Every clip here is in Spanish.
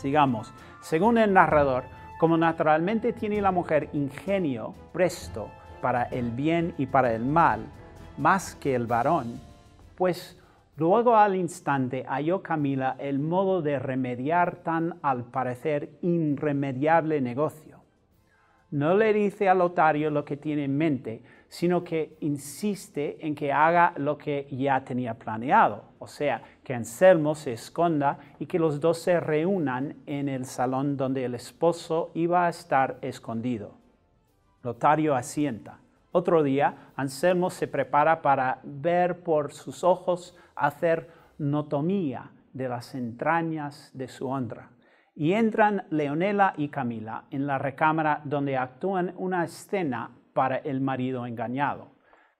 Sigamos. Según el narrador, como naturalmente tiene la mujer ingenio presto para el bien y para el mal, más que el varón, pues luego al instante halló Camila el modo de remediar tan al parecer irremediable negocio no le dice a Lotario lo que tiene en mente, sino que insiste en que haga lo que ya tenía planeado, o sea, que Anselmo se esconda y que los dos se reúnan en el salón donde el esposo iba a estar escondido. Lotario asienta. Otro día, Anselmo se prepara para ver por sus ojos hacer notomía de las entrañas de su honra y entran Leonela y Camila en la recámara donde actúan una escena para el marido engañado.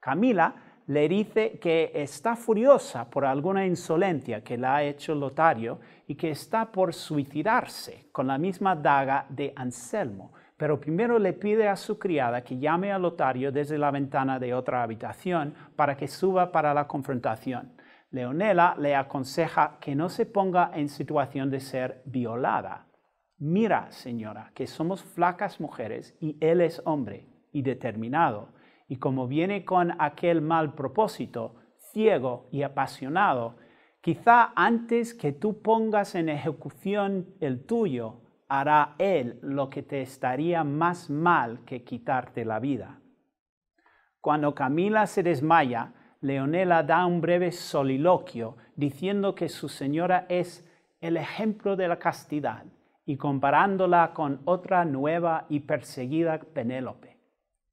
Camila le dice que está furiosa por alguna insolencia que le ha hecho Lotario y que está por suicidarse con la misma daga de Anselmo, pero primero le pide a su criada que llame a Lotario desde la ventana de otra habitación para que suba para la confrontación. Leonela le aconseja que no se ponga en situación de ser violada. Mira, señora, que somos flacas mujeres y él es hombre y determinado, y como viene con aquel mal propósito, ciego y apasionado, quizá antes que tú pongas en ejecución el tuyo, hará él lo que te estaría más mal que quitarte la vida. Cuando Camila se desmaya, Leonela da un breve soliloquio diciendo que su señora es el ejemplo de la castidad y comparándola con otra nueva y perseguida Penélope.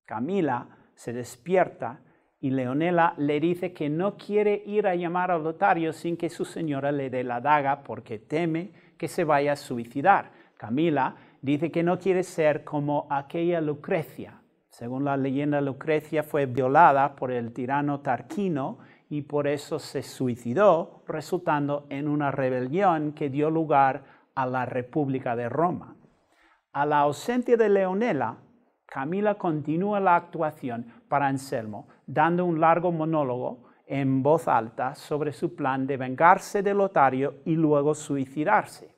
Camila se despierta y Leonela le dice que no quiere ir a llamar a Lotario sin que su señora le dé la daga porque teme que se vaya a suicidar. Camila dice que no quiere ser como aquella Lucrecia, según la leyenda, Lucrecia fue violada por el tirano Tarquino y por eso se suicidó, resultando en una rebelión que dio lugar a la República de Roma. A la ausencia de Leonela, Camila continúa la actuación para Anselmo, dando un largo monólogo en voz alta sobre su plan de vengarse de Lotario y luego suicidarse.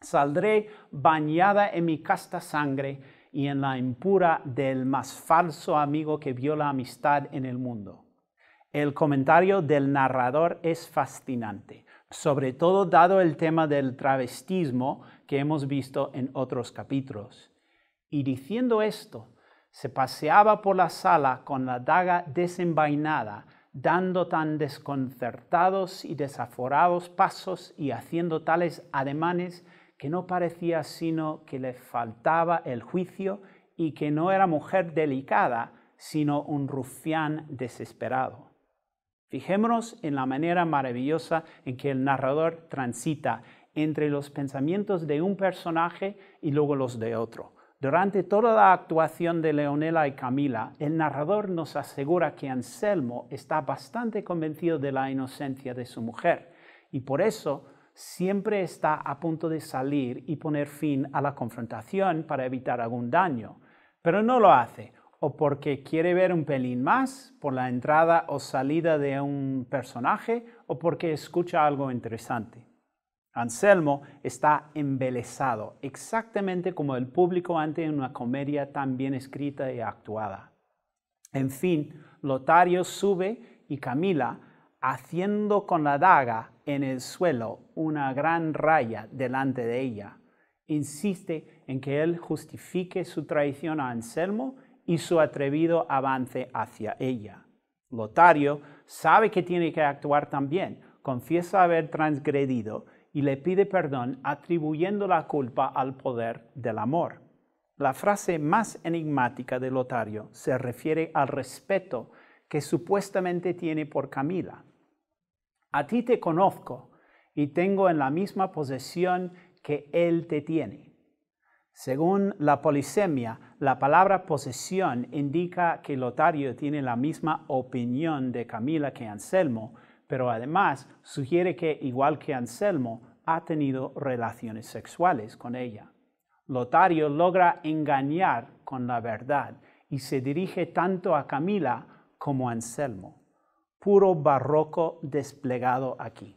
Saldré bañada en mi casta sangre y en la impura del más falso amigo que vio la amistad en el mundo. El comentario del narrador es fascinante, sobre todo dado el tema del travestismo que hemos visto en otros capítulos. Y diciendo esto, se paseaba por la sala con la daga desenvainada, dando tan desconcertados y desaforados pasos y haciendo tales ademanes que no parecía sino que le faltaba el juicio y que no era mujer delicada, sino un rufián desesperado. Fijémonos en la manera maravillosa en que el narrador transita entre los pensamientos de un personaje y luego los de otro. Durante toda la actuación de Leonela y Camila, el narrador nos asegura que Anselmo está bastante convencido de la inocencia de su mujer y por eso siempre está a punto de salir y poner fin a la confrontación para evitar algún daño, pero no lo hace, o porque quiere ver un pelín más por la entrada o salida de un personaje, o porque escucha algo interesante. Anselmo está embelesado, exactamente como el público ante una comedia tan bien escrita y actuada. En fin, Lotario sube y Camila haciendo con la daga en el suelo una gran raya delante de ella. Insiste en que él justifique su traición a Anselmo y su atrevido avance hacia ella. Lotario sabe que tiene que actuar también, confiesa haber transgredido y le pide perdón atribuyendo la culpa al poder del amor. La frase más enigmática de Lotario se refiere al respeto que supuestamente tiene por Camila. A ti te conozco y tengo en la misma posesión que Él te tiene. Según la polisemia, la palabra posesión indica que Lotario tiene la misma opinión de Camila que Anselmo, pero además sugiere que, igual que Anselmo, ha tenido relaciones sexuales con ella. Lotario logra engañar con la verdad y se dirige tanto a Camila como a Anselmo puro barroco desplegado aquí.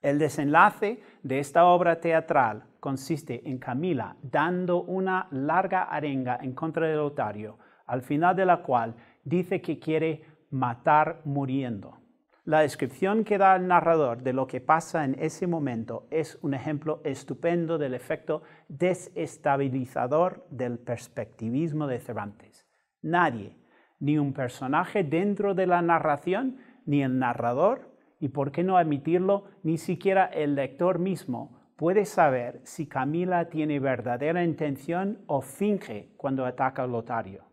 El desenlace de esta obra teatral consiste en Camila dando una larga arenga en contra de Lotario, al final de la cual dice que quiere matar muriendo. La descripción que da el narrador de lo que pasa en ese momento es un ejemplo estupendo del efecto desestabilizador del perspectivismo de Cervantes. Nadie, ni un personaje dentro de la narración, ni el narrador, y por qué no admitirlo, ni siquiera el lector mismo puede saber si Camila tiene verdadera intención o finge cuando ataca a Lotario.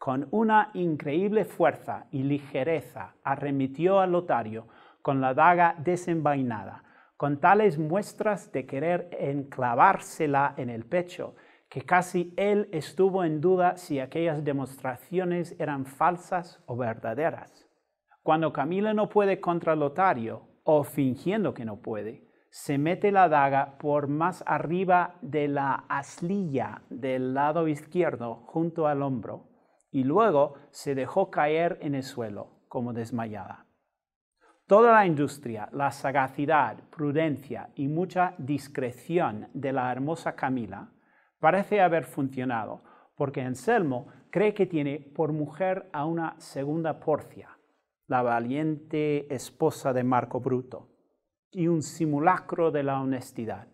Con una increíble fuerza y ligereza arremetió a Lotario con la daga desenvainada, con tales muestras de querer enclavársela en el pecho que casi él estuvo en duda si aquellas demostraciones eran falsas o verdaderas. Cuando Camila no puede contra Lotario, o fingiendo que no puede, se mete la daga por más arriba de la aslilla del lado izquierdo junto al hombro y luego se dejó caer en el suelo como desmayada. Toda la industria, la sagacidad, prudencia y mucha discreción de la hermosa Camila parece haber funcionado, porque Anselmo cree que tiene por mujer a una segunda Porcia, la valiente esposa de Marco Bruto, y un simulacro de la honestidad.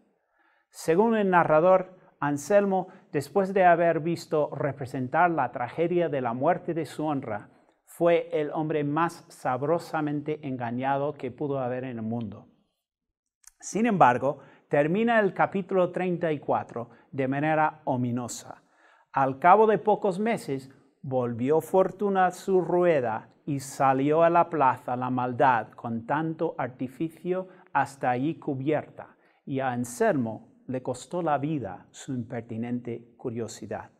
Según el narrador, Anselmo, después de haber visto representar la tragedia de la muerte de su honra, fue el hombre más sabrosamente engañado que pudo haber en el mundo. Sin embargo, termina el capítulo 34 de manera ominosa. Al cabo de pocos meses, volvió fortuna su rueda y salió a la plaza la maldad con tanto artificio hasta allí cubierta, y a Anselmo le costó la vida su impertinente curiosidad.